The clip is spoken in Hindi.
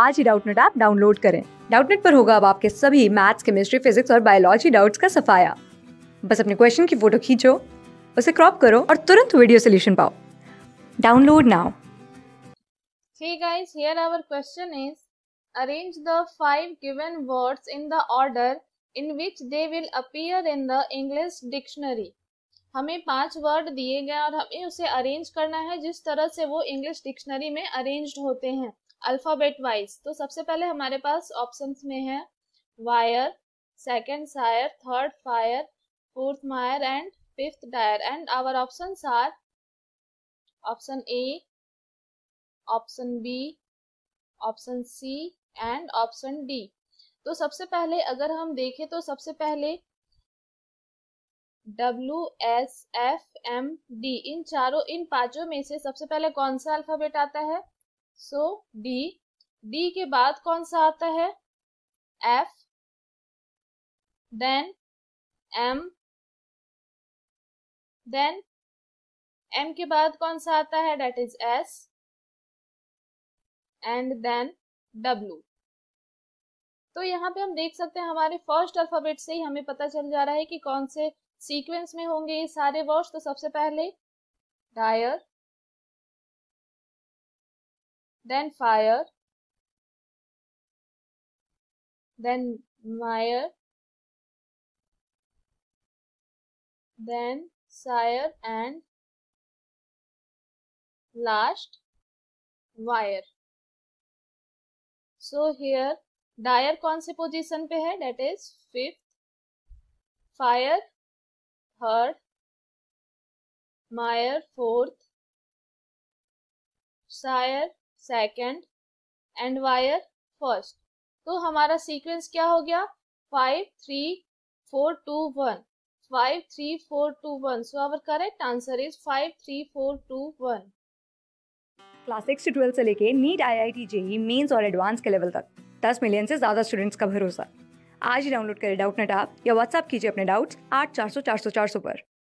आज ही डाउटनेट ऐप डाउनलोड करें डाउटनेट पर होगा अब आपके सभी मैथ्स केमिस्ट्री फिजिक्स और बायोलॉजी डाउट्स का सफाया बस अपने क्वेश्चन की फोटो खींचो उसे क्रॉप करो और तुरंत वीडियो सोल्यूशन पाओ download now Hey guys, here our question is arrange the five given words in the order in which they will appear in the English dictionary. हमें पांच वर्ड दिए गए और हमें उसे अरेंज करना है जिस तरह से वो इंग्लिश डिक्शनरी में अरेंज्ड होते हैं अल्फ़ाबेट वाइज तो सबसे पहले हमारे पास ऑप्शन में है wire second sire third fire fourth mire and fifth dire and our options are option A option B option C and option D तो सबसे पहले अगर हम देखें तो सबसे पहले W, S, F, M, D इन चारों इन पांचों में से सबसे पहले कौन सा अल्फाबेट आता है सो डी डी के बाद कौन सा आता है F then M then M के बाद कौन सा आता है that is S and then W तो यहाँ पे हम देख सकते हैं हमारे फर्स्ट अल्फाबेट से ही हमें पता चल जा रहा है कि कौन से सीक्वेंस में होंगे ये सारे वर्ड्स तो सबसे पहले dire then fire, then mire, then sire and last wire. So here dire, कौन से position पे है? That is fifth fire, third mire, fourth sire. Second and wire first तो हमारा सीक्वेंस क्या हो गया five three four two one five three four two one so our correct answer is five three four two one class six से ट्वेल्थ से लेके NEET I I T JEE mains और एडवांस के लेवल तक दस मिलियन से ज़्यादा स्टूडेंट्स का भरोसा आज ही डाउनलोड करें डाउट नेट आप या व्हाट्सअप कीजिए अपने डाउट्स आठ चार सौ चार सौ चार सौ पर